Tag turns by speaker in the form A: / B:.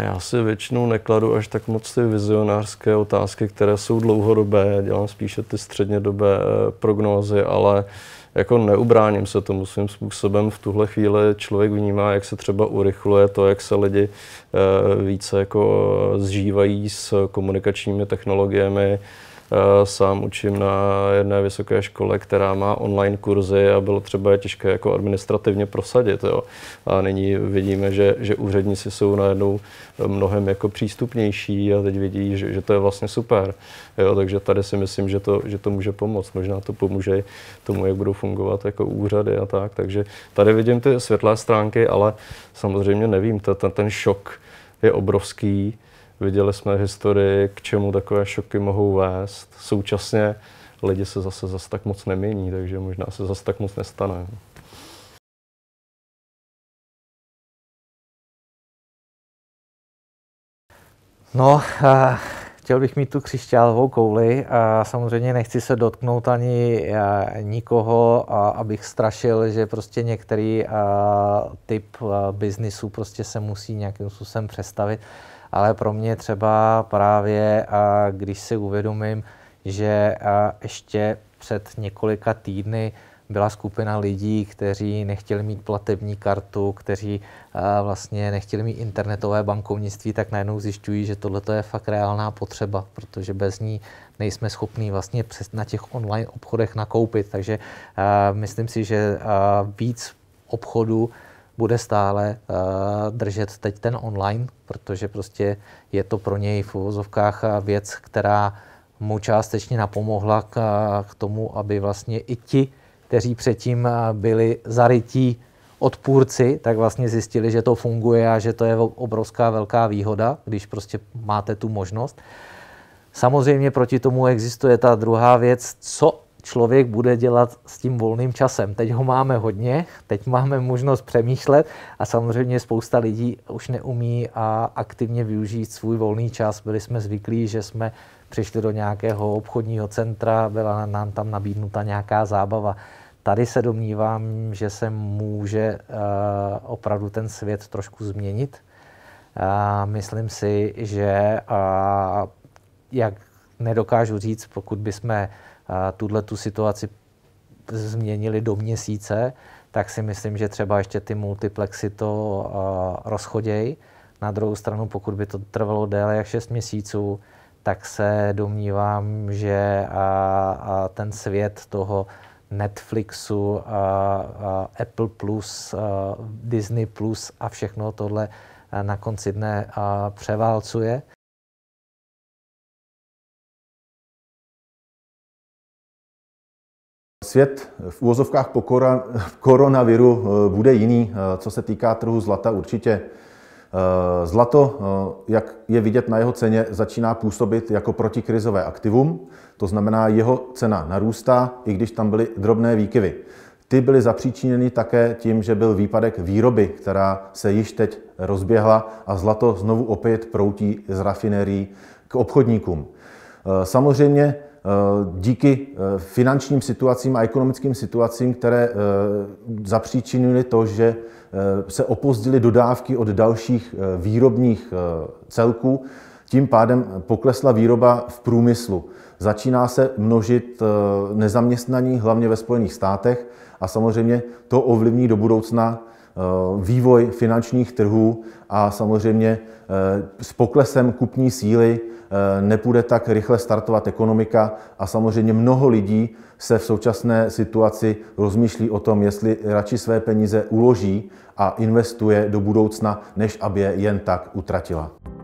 A: Já si většinou nekladu až tak moc ty vizionářské otázky, které jsou dlouhodobé, dělám spíše ty střednědobé eh, prognózy, ale jako neubráním se tomu svým způsobem. V tuhle chvíli člověk vnímá, jak se třeba urychluje to, jak se lidi eh, více jako eh, zžívají s komunikačními technologiemi, Eh, sám učím na jedné vysoké škole, která má online kurzy a bylo třeba je těžké jako administrativně prosadit. Jo. A nyní vidíme, že, že úředníci jsou najednou mnohem jako přístupnější a teď vidí, že, že to je vlastně super. Jo, takže tady si myslím, že to, že to může pomoct. Možná to pomůže tomu, jak budou fungovat jako úřady a tak. Takže tady vidím ty světlé stránky, ale samozřejmě nevím, ten, ten šok je obrovský. Viděli jsme historii, k čemu takové šoky mohou vést. Současně lidi se zase zase tak moc nemění, takže možná se zase tak moc nestane.
B: No, chtěl bych mít tu
C: křišťálovou kouli. A samozřejmě nechci se dotknout ani nikoho, abych strašil, že prostě některý typ biznisu prostě se musí nějakým způsobem přestavit ale pro mě třeba právě, a když si uvědomím, že a ještě před několika týdny byla skupina lidí, kteří nechtěli mít platební kartu, kteří vlastně nechtěli mít internetové bankovnictví, tak najednou zjišťují, že tohle je fakt reálná potřeba, protože bez ní nejsme schopní vlastně přes na těch online obchodech nakoupit. Takže myslím si, že víc obchodů bude stále eh, držet teď ten online, protože prostě je to pro něj v uvozovkách eh, věc, která mu částečně napomohla k, eh, k tomu, aby vlastně i ti, kteří předtím byli zarytí odpůrci, tak vlastně zjistili, že to funguje a že to je obrovská velká výhoda, když prostě máte tu možnost. Samozřejmě proti tomu existuje ta druhá věc, co člověk bude dělat s tím volným časem. Teď ho máme hodně, teď máme možnost přemýšlet a samozřejmě spousta lidí už neumí a aktivně využít svůj volný čas. Byli jsme zvyklí, že jsme přišli do nějakého obchodního centra, byla nám tam nabídnuta nějaká zábava. Tady se domnívám, že se může uh, opravdu ten svět trošku změnit. Uh, myslím si, že uh, jak nedokážu říct, pokud bychom eh, tuhle tu situaci změnili do měsíce, tak si myslím, že třeba ještě ty multiplexy to eh, rozchodějí. Na druhou stranu, pokud by to trvalo déle jak 6 měsíců, tak se domnívám, že a, a ten svět toho Netflixu, a, eh, a Apple+, Plus, a Disney+, Plus a všechno tohle
B: na konci dne a převálcuje Svět v úvozovkách po koronaviru eh, bude jiný, eh, co se týká trhu zlata určitě. Eh, zlato, jak je vidět na jeho ceně, začíná působit jako protikrizové aktivum, to znamená, jeho cena narůstá, i když tam byly drobné výkyvy. Ty byly zapříčiněny také tím, že byl výpadek výroby, která se již teď rozběhla a zlato znovu opět proutí z rafinérií k obchodníkům. Samozřejmě Eh, díky eh, finančním situacím a ekonomickým situacím, které eh, zapříčinily to, že se opozdily dodávky od dalších výrobních celků, tím pádem poklesla výroba v průmyslu. Začíná se množit nezaměstnaní, hlavně ve Spojených státech, a samozřejmě to ovlivní do budoucna Eh, vývoj finančních trhů a samozřejmě eh, s poklesem kupní síly eh, nepůjde tak rychle startovat ekonomika a samozřejmě mnoho lidí se v současné situaci rozmýšlí o tom, jestli radši své peníze uloží a investuje do budoucna, než aby je jen tak utratila.